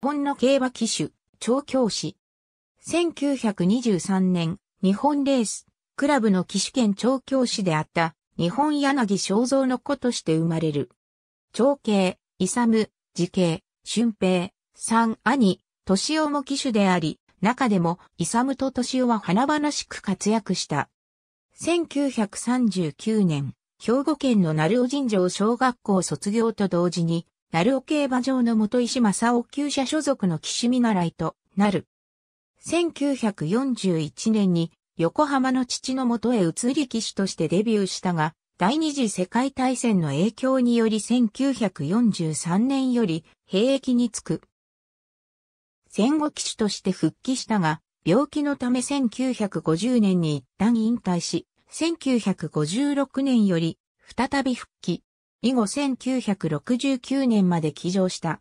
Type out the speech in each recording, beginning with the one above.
本の競馬騎手、調教師。1923年、日本レース、クラブの騎手兼調教師であった、日本柳正造の子として生まれる。長兄、勇、次兄、俊平、三兄、敏夫も騎手であり、中でも、勇と敏夫は華々しく活躍した。1939年、兵庫県の鳴尾神城小学校卒業と同時に、鳴尾競馬場の元石正夫旧社所属の岸見習いとなる。1941年に横浜の父のもとへ移り騎手としてデビューしたが、第二次世界大戦の影響により1943年より兵役につく。戦後騎手として復帰したが、病気のため1950年に一旦引退し、1956年より再び復帰。以後1969年まで騎乗した。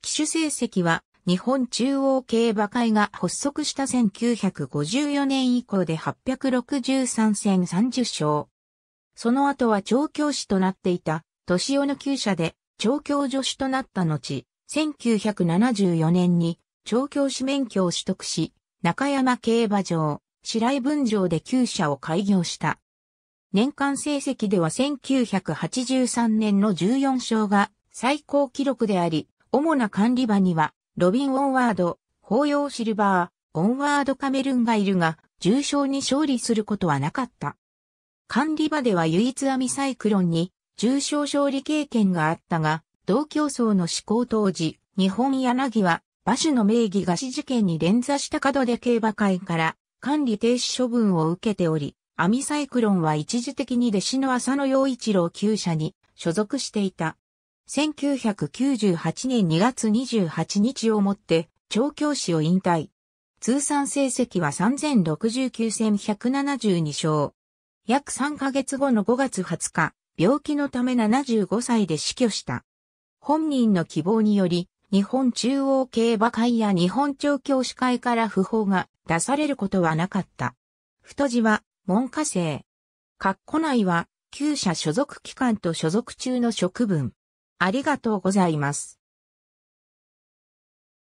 騎手成績は日本中央競馬会が発足した1954年以降で863戦30勝。その後は調教師となっていた、年尾の厩舎で調教助手となった後、1974年に調教師免許を取得し、中山競馬場、白井分場で厩舎を開業した。年間成績では1983年の14勝が最高記録であり、主な管理場には、ロビン・オンワード、法要シルバー、オンワード・カメルンがいるが、重賞に勝利することはなかった。管理場では唯一アミサイクロンに重賞勝利経験があったが、同競争の施行当時、日本柳は馬主の名義貸し事件に連座した角で競馬会から管理停止処分を受けており、アミサイクロンは一時的に弟子の浅野陽一郎旧社に所属していた。1998年2月28日をもって調教師を引退。通算成績は3069戦172勝。約3ヶ月後の5月20日、病気のため75歳で死去した。本人の希望により、日本中央競馬会や日本調教師会から訃報が出されることはなかった。太字は文科生。括弧内は、旧社所属機関と所属中の職分。ありがとうございます。